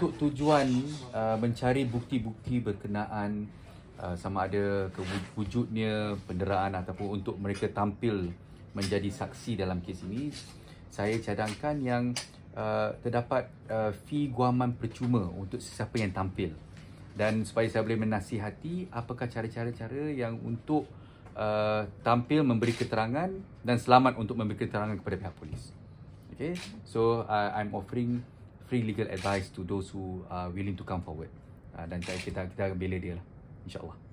untuk tujuan uh, mencari bukti-bukti berkenaan uh, sama ada kewujudnya penderaan ataupun untuk mereka tampil menjadi saksi dalam kes ini saya cadangkan yang uh, terdapat uh, fee guaman percuma untuk sesiapa yang tampil dan supaya saya boleh menasihati apakah cara-cara-cara yang untuk uh, tampil memberi keterangan dan selamat untuk memberi keterangan kepada pihak polis okay so uh, i'm offering free legal advice to those who are willing to come forward uh, dan kita kita bela dia lah insyaallah